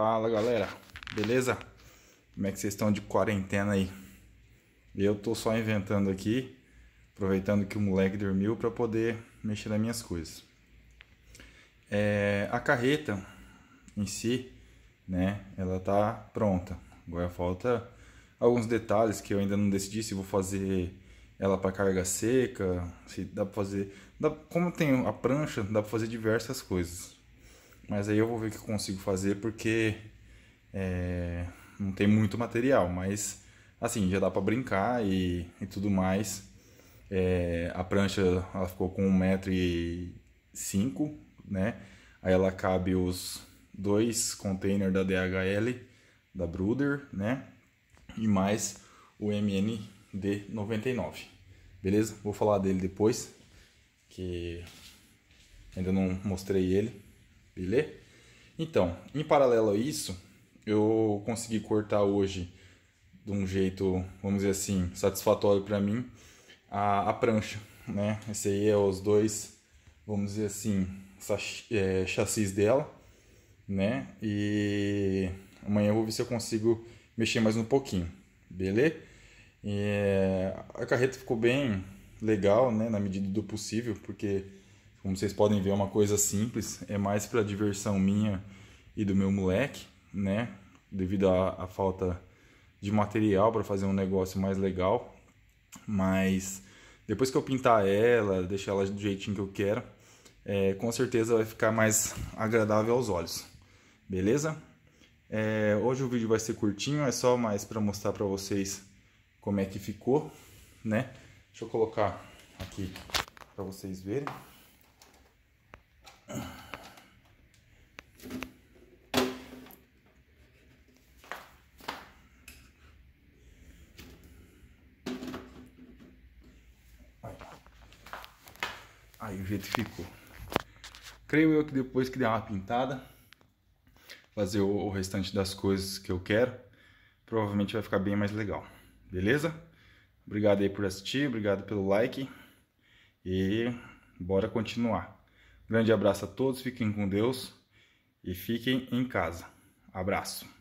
Fala galera, beleza? Como é que vocês estão de quarentena aí? Eu tô só inventando aqui, aproveitando que o moleque dormiu para poder mexer nas minhas coisas. É, a carreta em si, né, ela tá pronta. Agora falta alguns detalhes que eu ainda não decidi se vou fazer ela para carga seca, se dá para fazer, dá, como tem a prancha, dá para fazer diversas coisas. Mas aí eu vou ver o que eu consigo fazer porque é, não tem muito material, mas assim, já dá para brincar e, e tudo mais. É, a prancha ela ficou com 1,5m, né? Aí ela cabe os dois containers da DHL, da Bruder, né? E mais o MND99. Beleza? Vou falar dele depois, que ainda não mostrei ele. Beleza? Então, em paralelo a isso, eu consegui cortar hoje de um jeito, vamos dizer assim, satisfatório para mim, a, a, prancha, né? Esse aí é os dois, vamos dizer assim, é, chassis dela, né? E amanhã eu vou ver se eu consigo mexer mais um pouquinho, beleza? E, é, a carreta ficou bem legal, né? Na medida do possível, porque como vocês podem ver, é uma coisa simples, é mais para diversão minha e do meu moleque, né? Devido à, falta de material para fazer um negócio mais legal. Mas depois que eu pintar ela, deixar ela do jeitinho que eu quero, é, com certeza vai ficar mais agradável aos olhos. Beleza? É, hoje o vídeo vai ser curtinho, é só mais para mostrar para vocês como é que ficou, né? Deixa eu colocar aqui para vocês verem. Aí o jeito ficou. Creio eu que depois que der uma pintada, fazer o restante das coisas que eu quero, provavelmente vai ficar bem mais legal. Beleza? Obrigado aí por assistir, obrigado pelo like e bora continuar. Grande abraço a todos, fiquem com Deus e fiquem em casa. Abraço.